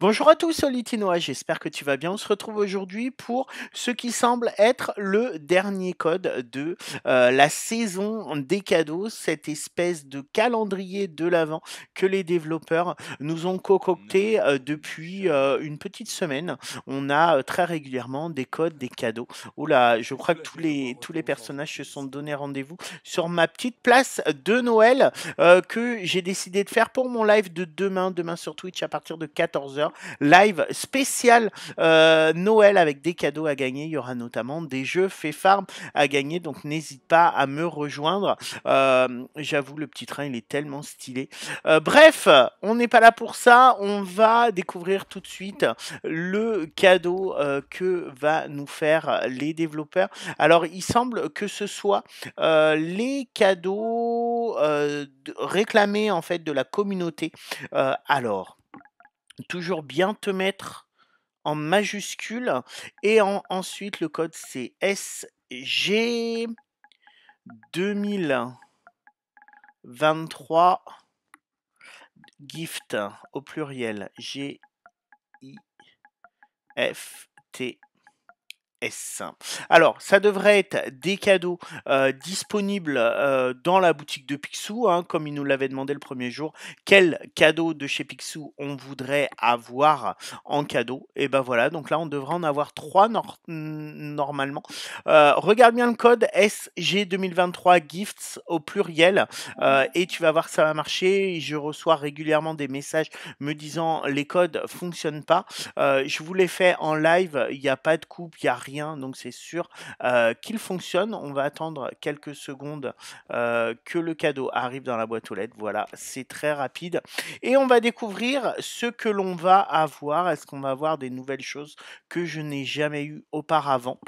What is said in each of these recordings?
Bonjour à tous, solitinois. j'espère que tu vas bien. On se retrouve aujourd'hui pour ce qui semble être le dernier code de euh, la saison des cadeaux, cette espèce de calendrier de l'avant que les développeurs nous ont concocté mmh. euh, depuis euh, une petite semaine. On a très régulièrement des codes, des cadeaux. Oula, oh là, je crois que tous les, tous les personnages se sont donné rendez-vous sur ma petite place de Noël que j'ai décidé de faire pour mon live de demain, demain sur Twitch à partir de 14h live spécial euh, Noël avec des cadeaux à gagner. Il y aura notamment des jeux fait à gagner, donc n'hésite pas à me rejoindre. Euh, j'avoue, le petit train, il est tellement stylé. Euh, bref, on n'est pas là pour ça. On va découvrir tout de suite le cadeau que va nous faire les développeurs. Alors, il semble que ce soit les cadeaux réclamés en fait de la communauté. alors, toujours bien te mettre en majuscule. Et ensuite, le code c'est SG 2023 gift au pluriel G I F T alors, ça devrait être des cadeaux euh, disponibles euh, dans la boutique de Pixou, hein, comme il nous l'avait demandé le premier jour. Quel cadeau de chez Pixou on voudrait avoir en cadeau Et eh ben voilà, donc là, on devrait en avoir trois normalement. Euh, regarde bien le code SG2023 Gifts au pluriel et tu vas voir que ça va marcher. Je reçois régulièrement des messages me disant les codes fonctionnent pas. je vous l'ai fait en live, il n'y a pas de coupe, il n'y a rien donc c'est sûr qu'il fonctionne. On va attendre quelques secondes que le cadeau arrive dans la boîte aux lettres. Voilà, c'est très rapide. Et on va découvrir ce que l'on va avoir. Est-ce qu'on va avoir des nouvelles choses que je n'ai jamais eues auparavant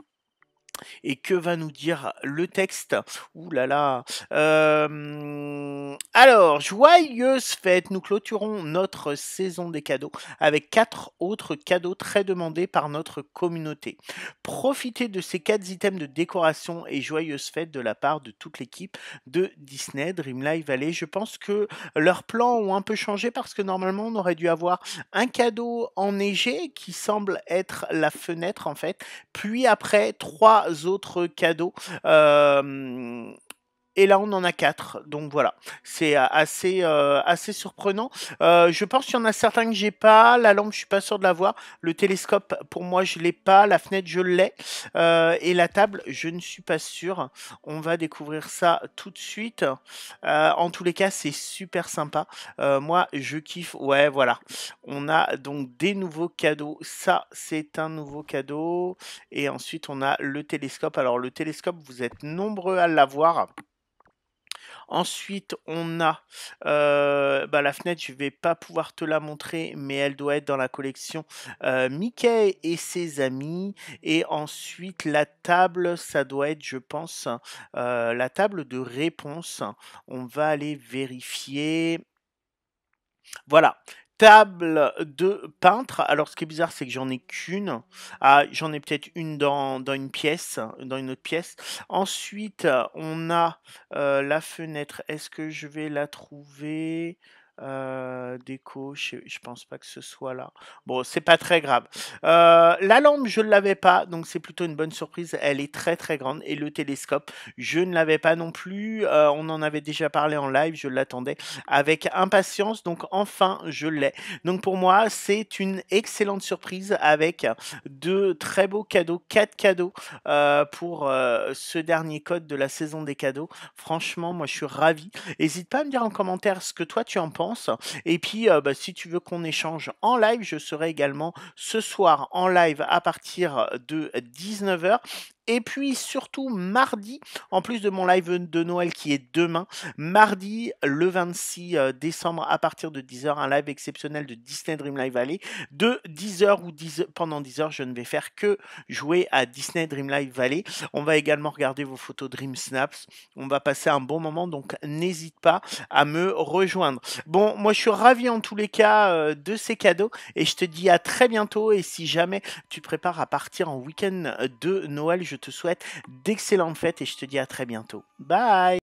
et que va nous dire le texte Ouh là là. Euh, alors, joyeuse fête. Nous clôturons notre saison des cadeaux avec quatre autres cadeaux très demandés par notre communauté. Profitez de ces quatre items de décoration et joyeuse fête de la part de toute l'équipe de Disney Dream Live Valley. Je pense que leurs plans ont un peu changé parce que normalement on aurait dû avoir un cadeau enneigé qui semble être la fenêtre en fait, puis après trois autres cadeaux. Euh, et là, on en a quatre. Donc voilà, c'est euh, assez, euh, assez surprenant. Euh, je pense qu'il y en a certains que j'ai pas. La lampe, je suis pas sûr de l'avoir. Le télescope, pour moi, je l'ai pas. La fenêtre, je l'ai. et la table, je ne suis pas sûr. On va découvrir ça tout de suite. en tous les cas, c'est super sympa. moi, je kiffe. Ouais, voilà. On a donc des nouveaux cadeaux. Ça, c'est un nouveau cadeau. Et ensuite, on a le télescope. Alors, le télescope, vous êtes nombreux à l'avoir. Ensuite, on a euh, bah, la fenêtre, je ne vais pas pouvoir te la montrer, mais elle doit être dans la collection euh, Mickey et ses amis. Et ensuite, la table, ça doit être, je pense, euh, la table de réponse. On va aller vérifier. Voilà, table de peintre. Alors, ce qui est bizarre, c'est que j'en ai qu'une. Ah, j'en ai peut-être une dans, une pièce, dans une autre pièce. Ensuite, on a euh, la fenêtre. Est-ce que je vais la trouver euh, déco, je, pense pas que ce soit là. Bon, c'est pas très grave. Euh, la lampe, je ne l'avais pas, donc c'est plutôt une bonne surprise. Elle est très très grande. Et le télescope, je ne l'avais pas non plus. Euh, on en avait déjà parlé en live, je l'attendais avec impatience. Donc enfin, je l'ai. Donc pour moi, c'est une excellente surprise avec deux très beaux cadeaux, quatre cadeaux pour ce dernier code de la saison des cadeaux. Franchement, moi je suis ravi. N'hésite pas à me dire en commentaire ce que toi tu en penses et puis, euh, bah, si tu veux qu'on échange en live, je serai également ce soir en live à partir de 19h et puis surtout mardi, en plus de mon live de Noël qui est demain, mardi le 26 euh, décembre à partir de 10h, un live exceptionnel de Disney Dream Live Valley. De 10h ou 10 pendant 10h, je ne vais faire que jouer à Disney Dream Live Valley. On va également regarder vos photos Dream Snaps. On va passer un bon moment, donc n'hésite pas à me rejoindre. Bon, moi je suis ravi en tous les cas euh, de ces cadeaux et je te dis à très bientôt. Et si jamais tu prépares à partir en week-end de Noël, je te souhaite d'excellentes fêtes et je te dis à très bientôt. Bye